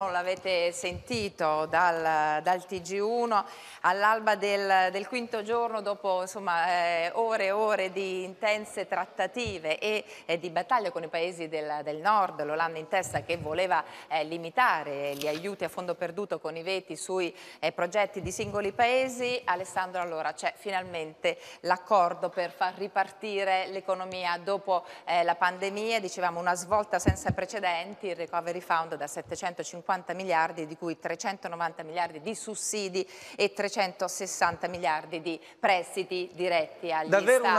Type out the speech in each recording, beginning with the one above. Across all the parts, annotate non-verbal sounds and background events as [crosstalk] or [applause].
L'avete sentito dal, dal TG1 all'alba del, del, quinto giorno dopo insomma, eh, ore e ore di intense trattative e eh, di battaglia con i paesi del, del nord, l'Olanda in testa che voleva eh, limitare gli aiuti a fondo perduto con i veti sui eh, progetti di singoli paesi. Alessandro allora c'è finalmente l'accordo per far ripartire l'economia dopo eh, la pandemia, dicevamo una svolta senza precedenti, il Recovery Fund da 750 350 miliardi, di cui 390 miliardi di sussidi e 360 miliardi di prestiti diretti agli Davvero Stati. Davvero un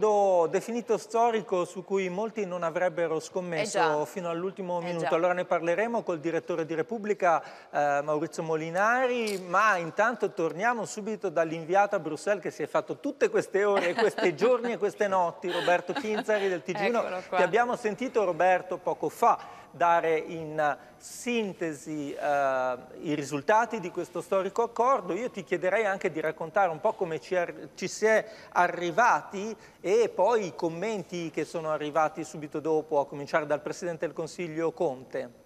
accordo definito storico su cui molti non avrebbero scommesso eh fino all'ultimo eh minuto. Già. allora ne parleremo col direttore di Repubblica eh, Maurizio Molinari, ma intanto torniamo subito dall'inviato a Bruxelles che si è fatto tutte queste ore, questi [laughs] giorni e queste notti, Roberto Chinzari del Tigino, che abbiamo sentito Roberto poco fa dare in sintesi eh, i risultati di questo storico accordo, io ti chiederei anche di raccontare un po' come ci, ci si è arrivati e poi i commenti che sono arrivati subito dopo, a cominciare dal Presidente del Consiglio Conte.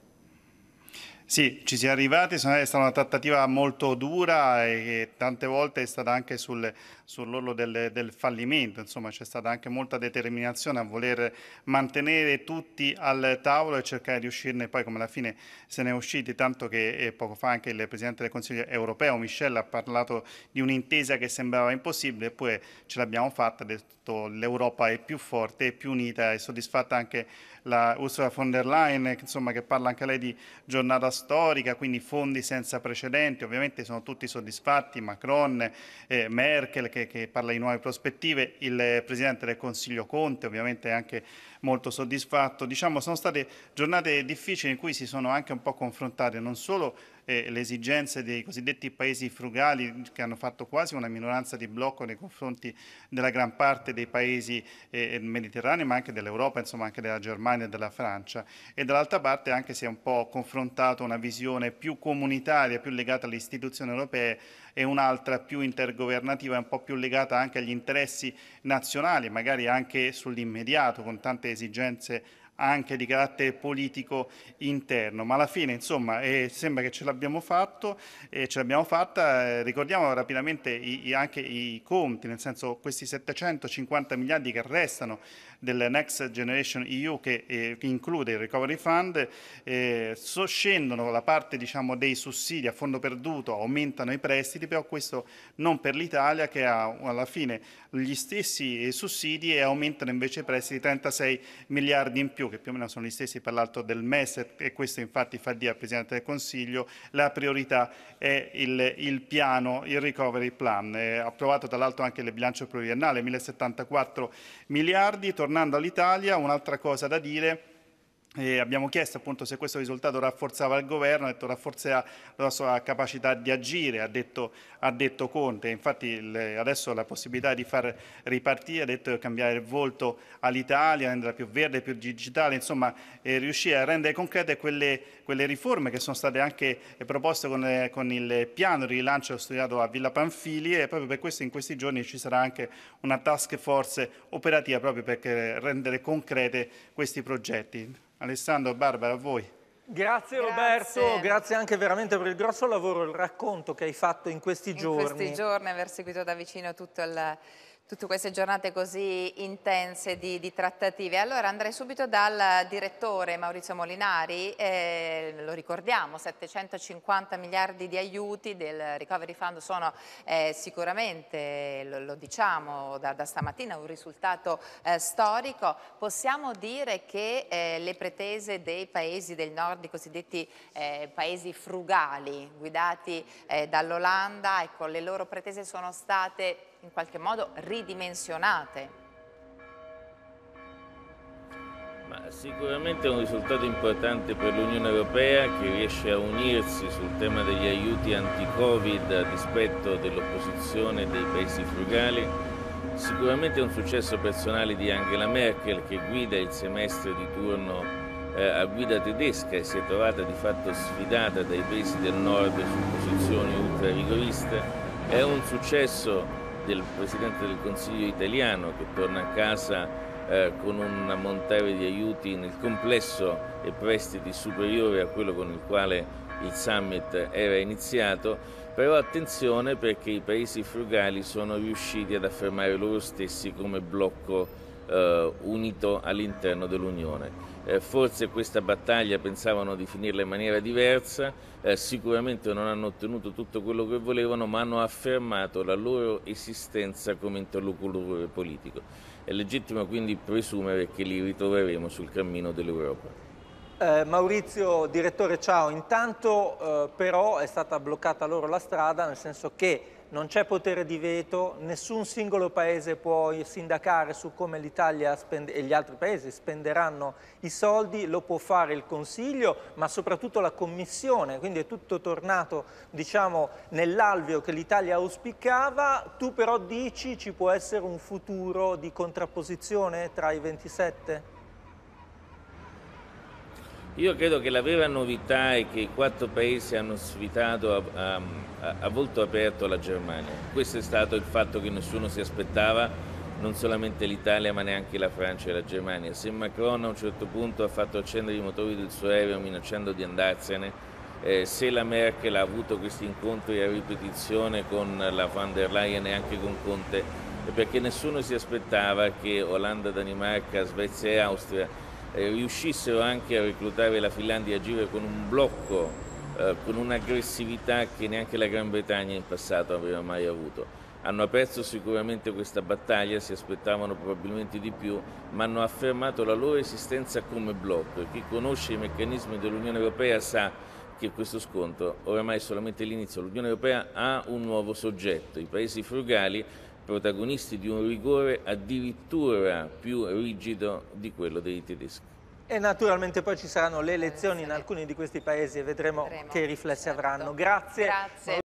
Sì, ci si è arrivati, è stata una trattativa molto dura e tante volte è stata anche sul, sull'orlo del, del, fallimento, insomma c'è stata anche molta determinazione a voler mantenere tutti al tavolo e cercare di uscirne poi come alla fine se ne è usciti, tanto che eh, poco fa anche il Presidente del Consiglio europeo Michel ha parlato di un'intesa che sembrava impossibile eppure ce l'abbiamo fatta, ha detto l'Europa è più forte, è più unita, è soddisfatta anche la Ursula von der Leyen insomma, che parla anche lei di giornata storica, quindi fondi senza precedenti, ovviamente sono tutti soddisfatti, Macron, eh, Merkel che, che parla di nuove prospettive, il Presidente del Consiglio Conte ovviamente anche molto soddisfatto. Diciamo, sono state giornate difficili in cui si sono anche un po' confrontate non solo eh, le esigenze dei cosiddetti paesi frugali che hanno fatto quasi una minoranza di blocco nei confronti della gran parte dei paesi eh, mediterranei, ma anche dell'Europa, insomma anche della Germania e della Francia. E dall'altra parte anche si è un po' confrontata una visione più comunitaria, più legata alle istituzioni europee e un'altra più intergovernativa, un po' più legata anche agli interessi nazionali, magari anche sull'immediato, con tante esigenze anche di carattere politico interno, ma alla fine insomma eh, sembra che ce l'abbiamo fatto e eh, ce l'abbiamo fatta, eh, ricordiamo rapidamente i, i, anche i conti, nel senso questi 750 miliardi che restano del Next Generation EU che, che eh, include il Recovery Fund, eh, scendono la parte diciamo, dei sussidi a fondo perduto, aumentano i prestiti, però questo non per l'Italia che ha alla fine gli stessi sussidi e aumentano invece i prestiti di 36 miliardi in più che più o meno sono gli stessi per l'altro del MES e questo infatti fa dire al Presidente del Consiglio, la priorità è il, il piano, il recovery plan, eh, approvato tra l'altro anche il bilancio pluriennale, 1074 miliardi, tornando all'Italia un'altra cosa da dire e abbiamo chiesto appunto se questo risultato rafforzava il governo, ha detto rafforzerà la sua capacità di agire, ha detto, ha detto Conte. Infatti le, adesso la possibilità di far ripartire, ha detto cambiare il volto all'Italia, renderla più verde, più digitale, insomma eh, riuscire a rendere concrete quelle, quelle, riforme che sono state anche proposte con, con il piano di rilancio studiato a Villa Panfili e proprio per questo in questi giorni ci sarà anche una task force operativa proprio per rendere concrete questi progetti. Alessandro, Barbara, a voi. Grazie, grazie Roberto, grazie anche veramente per il grosso lavoro, il racconto che hai fatto in questi in giorni. In questi giorni, aver seguito da vicino tutto il tutte queste giornate così intense di, di, trattative. Allora andrei subito dal direttore Maurizio Molinari, eh, lo ricordiamo, 750 miliardi di aiuti del Recovery Fund sono eh, sicuramente, lo, lo diciamo da, da, stamattina, un risultato eh, storico. Possiamo dire che eh, le pretese dei paesi del nord, i cosiddetti eh, paesi frugali, guidati eh, dall'Olanda, ecco, le loro pretese sono state in qualche modo ridimensionate? Ma sicuramente è un risultato importante per l'Unione Europea che riesce a unirsi sul tema degli aiuti anti-Covid a dispetto dell'opposizione dei paesi frugali. Sicuramente è un successo personale di Angela Merkel che guida il semestre di turno eh, a guida tedesca e si è trovata di fatto sfidata dai paesi del nord su posizioni ultra rigoriste. È un successo del Presidente del Consiglio italiano che torna a casa eh, con un ammontare di aiuti nel complesso e prestiti superiore a quello con il quale il summit era iniziato, però attenzione perché i paesi frugali sono riusciti ad affermare loro stessi come blocco eh, unito all'interno dell'Unione. Eh, forse questa battaglia pensavano di finirla in maniera diversa, eh, sicuramente non hanno ottenuto tutto quello che volevano, ma hanno affermato la loro esistenza come interlocutore politico. È legittimo quindi presumere che li ritroveremo sul cammino dell'Europa. Eh, Maurizio, direttore, ciao. Intanto eh, però è stata bloccata loro la strada, nel senso che non c'è potere di veto, nessun singolo paese può sindacare su come l'Italia e gli altri paesi spenderanno i soldi, lo può fare il Consiglio, ma soprattutto la Commissione, quindi è tutto tornato diciamo, nell'alveo che l'Italia auspicava, tu però dici ci può essere un futuro di contrapposizione tra i 27? Io credo che la vera novità è che i quattro paesi hanno sfitato a, a, a volto aperto la Germania. Questo è stato il fatto che nessuno si aspettava, non solamente l'Italia ma neanche la Francia e la Germania. Se Macron a un certo punto ha fatto accendere i motori del suo aereo minacciando di andarsene, eh, se la Merkel ha avuto questi incontri a ripetizione con la von der Leyen e anche con Conte, è perché nessuno si aspettava che Olanda, Danimarca, Svezia e Austria eh, riuscissero anche a reclutare la Finlandia e agire con un blocco, eh, con un'aggressività che neanche la Gran Bretagna in passato aveva mai avuto. Hanno perso sicuramente questa battaglia, si aspettavano probabilmente di più, ma hanno affermato la loro esistenza come blocco e chi conosce i meccanismi dell'Unione Europea sa che questo scontro oramai è solamente l'inizio. L'Unione Europea ha un nuovo soggetto, i paesi frugali protagonisti di un rigore addirittura più rigido di quello dei tedeschi. E naturalmente poi ci saranno le elezioni in alcuni di questi paesi e vedremo, vedremo. che riflessi certo. avranno. Grazie. Grazie.